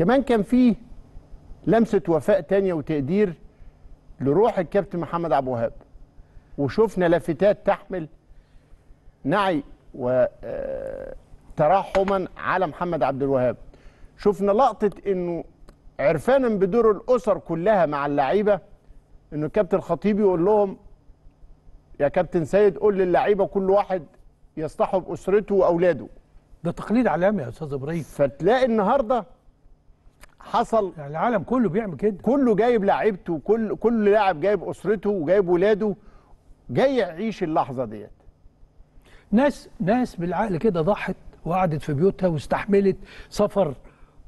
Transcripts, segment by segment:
كمان كان فيه لمسه وفاء تانية وتقدير لروح الكابتن محمد عبد الوهاب وشفنا لافتات تحمل نعي وترحما آه، على محمد عبد الوهاب شفنا لقطه انه عرفانا بدور الاسر كلها مع اللعيبه انه الكابتن الخطيب يقول لهم يا كابتن سيد قول للعيبه كل واحد يصطحب اسرته واولاده ده تقليد عالمي يا استاذ ابراهيم فتلاقي النهارده حصل يعني العالم كله بيعمل كده كله جايب لعيبته كل كل لاعب جايب اسرته وجايب ولاده جاي يعيش اللحظه ديت ناس ناس بالعقل كده ضحت وقعدت في بيوتها واستحملت سفر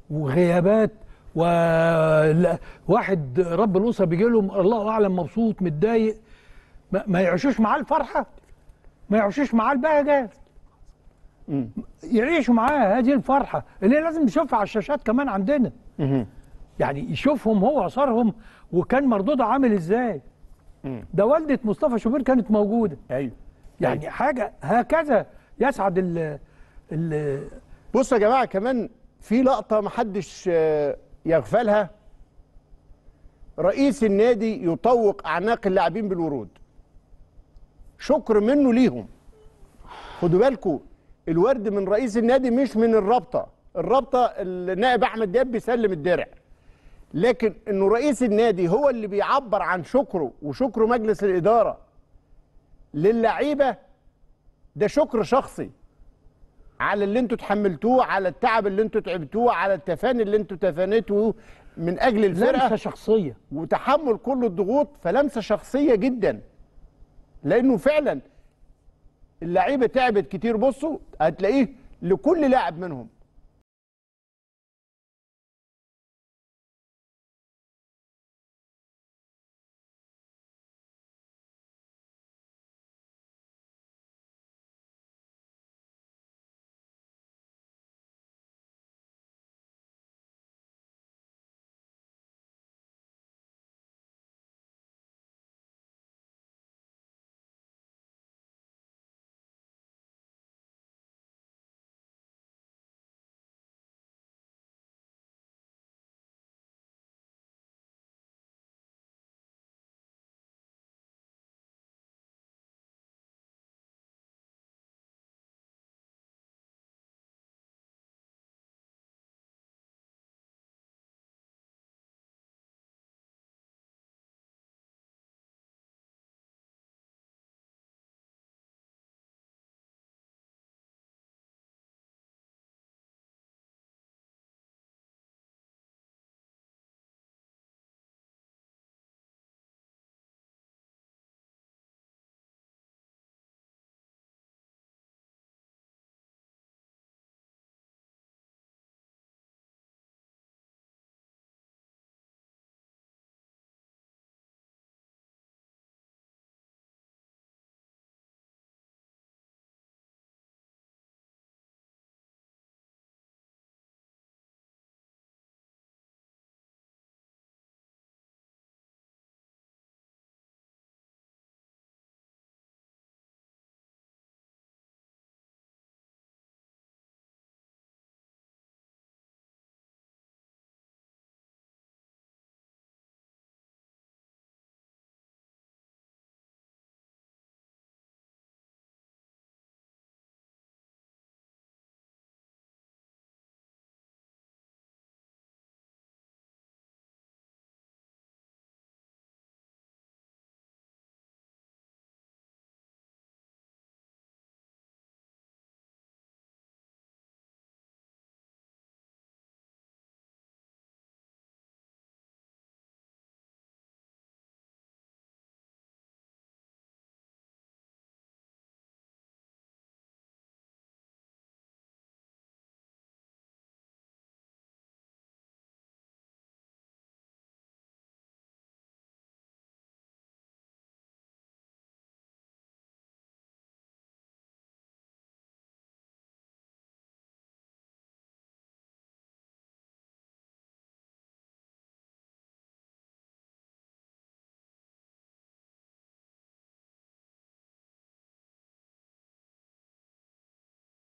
وغيابات وواحد رب الاسره بيجي لهم الله اعلم مبسوط متضايق ما, ما يعيشوش معاه الفرحه ما يعيشوش معاه البهجه يعيشوا معاه هذه الفرحه اللي لازم نشوفها على الشاشات كمان عندنا يعني يشوفهم هو اثارهم وكان مردودها عامل ازاي ده والده مصطفى شوبير كانت موجوده ايوه يعني أيوه. حاجه هكذا يسعد ال ال بصوا يا جماعه كمان في لقطه محدش يغفلها رئيس النادي يطوق اعناق اللاعبين بالورود شكر منه ليهم خدوا بالكم الورد من رئيس النادي مش من الرابطه الرابطه النائب احمد دياب بيسلم الدرع لكن انه رئيس النادي هو اللي بيعبر عن شكره وشكر مجلس الاداره للعيبه ده شكر شخصي على اللي انتوا تحملتوه على التعب اللي انتوا تعبتوه على التفاني اللي انتوا تفانيتوه من اجل الفرقه لمسه شخصيه وتحمل كل الضغوط فلمسه شخصيه جدا لانه فعلا اللعيبه تعبت كتير بصوا هتلاقيه لكل لاعب منهم